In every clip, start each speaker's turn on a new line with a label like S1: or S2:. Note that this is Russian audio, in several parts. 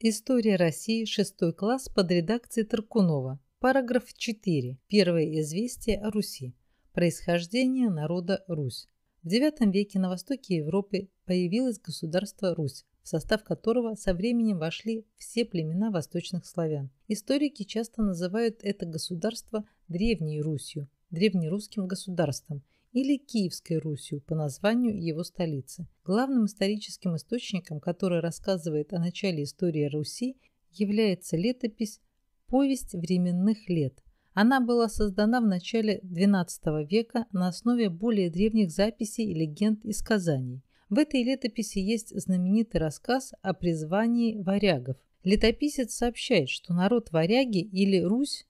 S1: История России, шестой класс, под редакцией Таркунова. Параграф 4. Первое известие о Руси. Происхождение народа Русь. В IX веке на востоке Европы появилось государство Русь, в состав которого со временем вошли все племена восточных славян. Историки часто называют это государство Древней Русью, древнерусским государством – или Киевской Русью по названию его столицы. Главным историческим источником, который рассказывает о начале истории Руси, является летопись «Повесть временных лет». Она была создана в начале XII века на основе более древних записей, легенд и сказаний. В этой летописи есть знаменитый рассказ о призвании варягов. Летописец сообщает, что народ варяги или Русь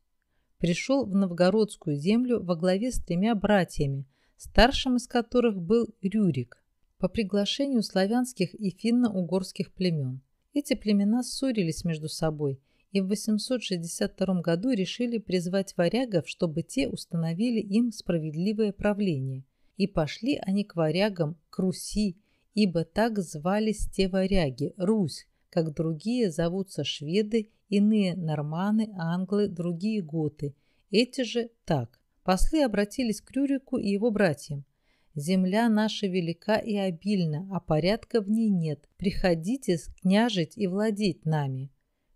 S1: пришел в новгородскую землю во главе с тремя братьями – старшим из которых был Рюрик, по приглашению славянских и финно-угорских племен. Эти племена ссорились между собой и в 862 году решили призвать варягов, чтобы те установили им справедливое правление. И пошли они к варягам, к Руси, ибо так звались те варяги, Русь, как другие зовутся шведы, иные норманы, англы, другие готы. Эти же так. Послы обратились к Рюрику и его братьям. «Земля наша велика и обильна, а порядка в ней нет. Приходите княжить и владеть нами».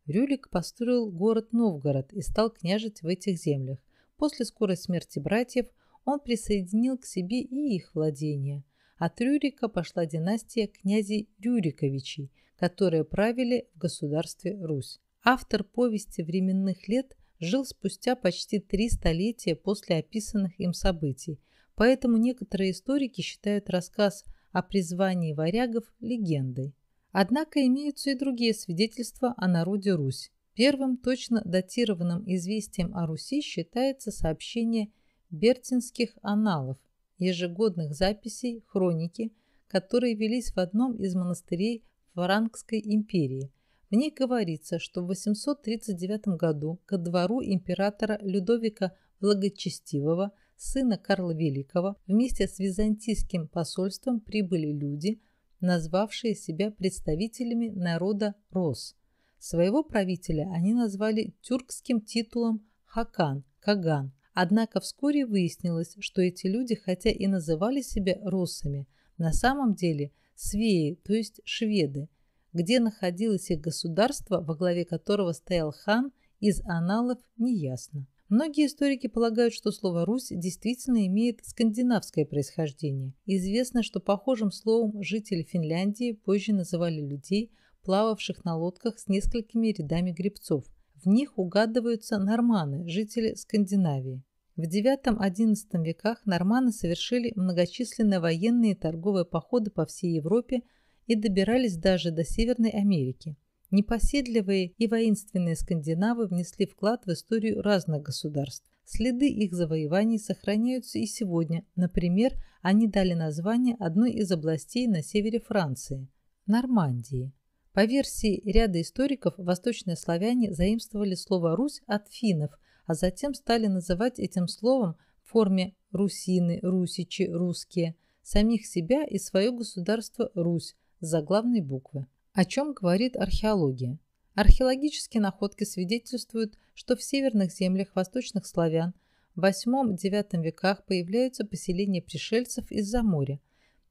S1: Рюрик построил город Новгород и стал княжить в этих землях. После скорой смерти братьев он присоединил к себе и их владения. От Рюрика пошла династия князей Рюриковичей, которые правили в государстве Русь. Автор повести временных лет жил спустя почти три столетия после описанных им событий, поэтому некоторые историки считают рассказ о призвании варягов легендой. Однако имеются и другие свидетельства о народе Русь. Первым точно датированным известием о Руси считается сообщение Бертинских аналов, ежегодных записей хроники, которые велись в одном из монастырей Франкской империи – в ней говорится, что в 839 году ко двору императора Людовика Благочестивого, сына Карла Великого, вместе с византийским посольством прибыли люди, назвавшие себя представителями народа Рос. Своего правителя они назвали тюркским титулом Хакан, Каган. Однако вскоре выяснилось, что эти люди, хотя и называли себя росами, на самом деле свеи, то есть шведы, где находилось их государство, во главе которого стоял хан, из аналов неясно. Многие историки полагают, что слово «Русь» действительно имеет скандинавское происхождение. Известно, что похожим словом жители Финляндии позже называли людей, плававших на лодках с несколькими рядами гребцов. В них угадываются норманы, жители Скандинавии. В IX-XI веках норманы совершили многочисленные военные и торговые походы по всей Европе – и добирались даже до Северной Америки. Непоседливые и воинственные скандинавы внесли вклад в историю разных государств. Следы их завоеваний сохраняются и сегодня. Например, они дали название одной из областей на севере Франции – Нормандии. По версии ряда историков, восточные славяне заимствовали слово «Русь» от финнов, а затем стали называть этим словом в форме «русины», «русичи», «русские», самих себя и свое государство Русь, заглавной буквы. О чем говорит археология? Археологические находки свидетельствуют, что в северных землях восточных славян в VIII-IX веках появляются поселения пришельцев из-за моря.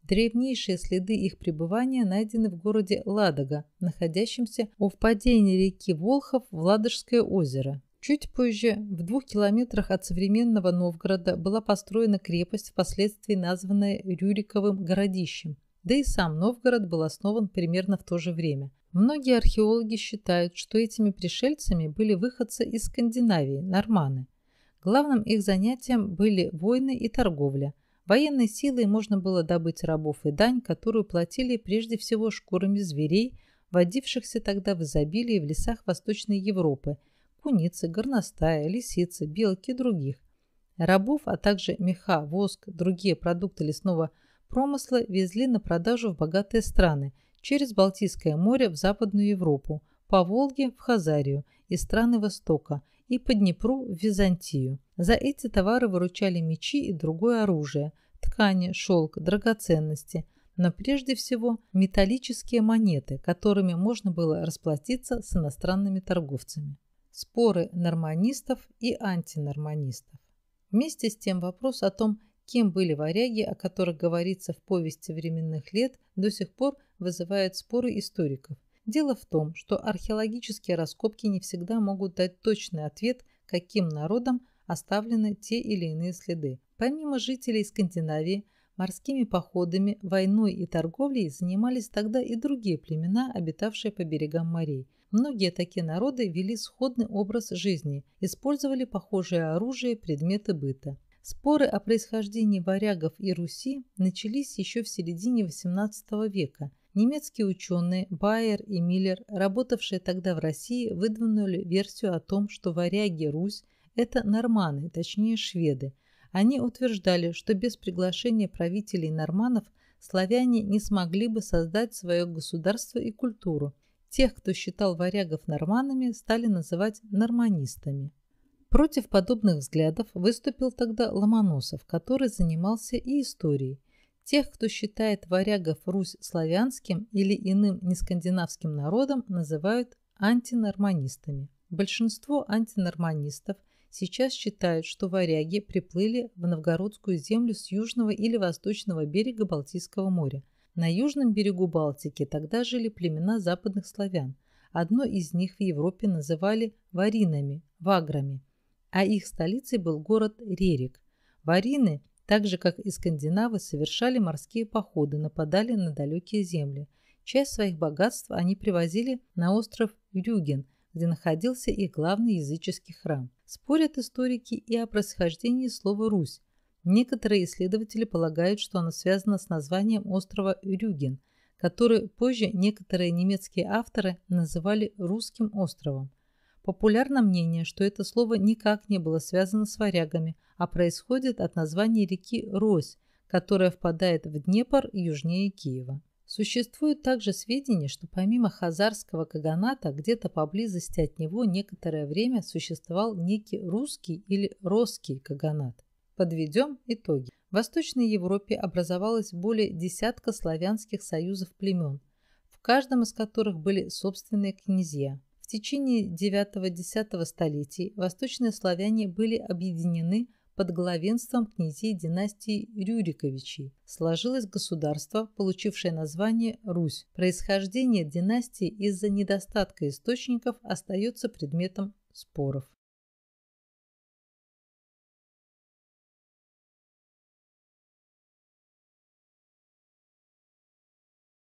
S1: Древнейшие следы их пребывания найдены в городе Ладога, находящемся у впадения реки Волхов в Ладожское озеро. Чуть позже, в двух километрах от современного Новгорода, была построена крепость, впоследствии названная Рюриковым городищем. Да и сам Новгород был основан примерно в то же время. Многие археологи считают, что этими пришельцами были выходцы из Скандинавии, норманы. Главным их занятием были войны и торговля. Военной силой можно было добыть рабов и дань, которую платили прежде всего шкурами зверей, водившихся тогда в изобилии в лесах Восточной Европы – куницы, горностая, лисицы, белки и других. Рабов, а также меха, воск, другие продукты лесного промысла везли на продажу в богатые страны, через Балтийское море в Западную Европу, по Волге в Хазарию и страны Востока и по Днепру в Византию. За эти товары выручали мечи и другое оружие, ткани, шелк, драгоценности, но прежде всего металлические монеты, которыми можно было расплатиться с иностранными торговцами. Споры норманистов и антинорманистов. Вместе с тем вопрос о том, кем были варяги, о которых говорится в повести временных лет, до сих пор вызывает споры историков. Дело в том, что археологические раскопки не всегда могут дать точный ответ, каким народам оставлены те или иные следы. Помимо жителей Скандинавии, морскими походами, войной и торговлей занимались тогда и другие племена, обитавшие по берегам морей. Многие такие народы вели сходный образ жизни, использовали похожие оружие, предметы быта. Споры о происхождении варягов и Руси начались еще в середине XVIII века. Немецкие ученые Байер и Миллер, работавшие тогда в России, выдвинули версию о том, что варяги Русь – это норманы, точнее шведы. Они утверждали, что без приглашения правителей норманов славяне не смогли бы создать свое государство и культуру. Тех, кто считал варягов норманами, стали называть норманистами. Против подобных взглядов выступил тогда Ломоносов, который занимался и историей. Тех, кто считает варягов Русь славянским или иным нескандинавским народом, называют антинорманистами. Большинство антинорманистов сейчас считают, что варяги приплыли в новгородскую землю с южного или восточного берега Балтийского моря. На южном берегу Балтики тогда жили племена западных славян. Одно из них в Европе называли варинами, ваграми – а их столицей был город Рерик. Варины, так же как и скандинавы, совершали морские походы, нападали на далекие земли. Часть своих богатств они привозили на остров Рюген, где находился их главный языческий храм. Спорят историки и о происхождении слова «Русь». Некоторые исследователи полагают, что оно связано с названием острова Рюген, который позже некоторые немецкие авторы называли «русским островом». Популярно мнение, что это слово никак не было связано с варягами, а происходит от названия реки Рось, которая впадает в Днепр южнее Киева. Существуют также сведения, что помимо хазарского каганата, где-то поблизости от него некоторое время существовал некий русский или росский каганат. Подведем итоги. В Восточной Европе образовалось более десятка славянских союзов племен, в каждом из которых были собственные князья – течение IX-X столетий восточные славяне были объединены под главенством князей династии Рюриковичей. Сложилось государство, получившее название Русь. Происхождение династии из-за недостатка источников остается предметом споров.